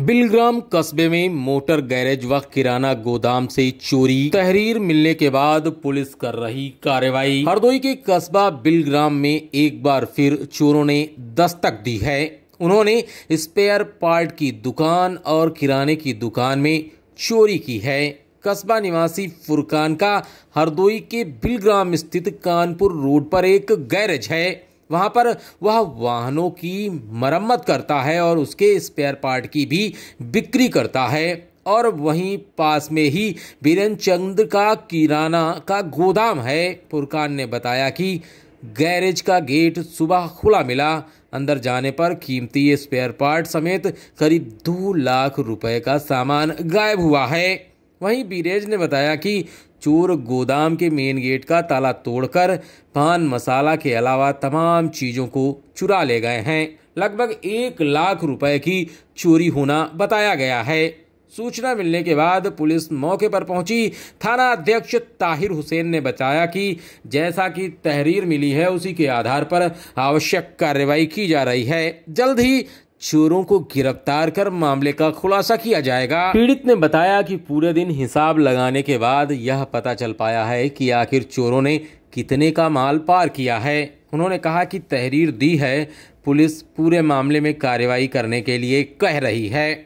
बिलग्राम कस्बे में motor garage व किराना गोदाम से चोरी तहरीर मिलने के बाद पुलिस कर रही कार्रवाई हरदोई के कस्बा बिलग्राम में एक बार फिर चोरों ने दस्तक दी है उन्होंने स्पेयर पार्ट की दुकान और किराने की दुकान में चोरी की है कस्बा निवासी फुरकान का हरदोई के बिलग्राम स्थित कानपुर रोड पर एक गैरेज है वहाँ पर वह वाहनों की मरम्मत करता है और उसके स्पेयर पार्ट की भी बिक्री करता है और वहीं पास में ही बीरन चंद्र का किराना का गोदाम है फुरकान ने बताया कि गैरेज का गेट सुबह खुला मिला अंदर जाने पर कीमती स्पेयर पार्ट समेत करीब दो लाख रुपए का सामान गायब हुआ है वहीं बीरेज ने बताया कि चोर गोदाम के मेन गेट का ताला तोड़कर पान मसाला के अलावा तमाम चीज़ों को चुरा ले गए हैं लगभग एक लाख रुपए की चोरी होना बताया गया है सूचना मिलने के बाद पुलिस मौके पर पहुंची थाना अध्यक्ष ताहिर हुसैन ने बताया कि जैसा कि तहरीर मिली है उसी के आधार पर आवश्यक कार्रवाई की जा रही है जल्द ही चोरों को गिरफ्तार कर मामले का खुलासा किया जाएगा पीड़ित ने बताया कि पूरे दिन हिसाब लगाने के बाद यह पता चल पाया है कि आखिर चोरों ने कितने का माल पार किया है उन्होंने कहा कि तहरीर दी है पुलिस पूरे मामले में कार्रवाई करने के लिए कह रही है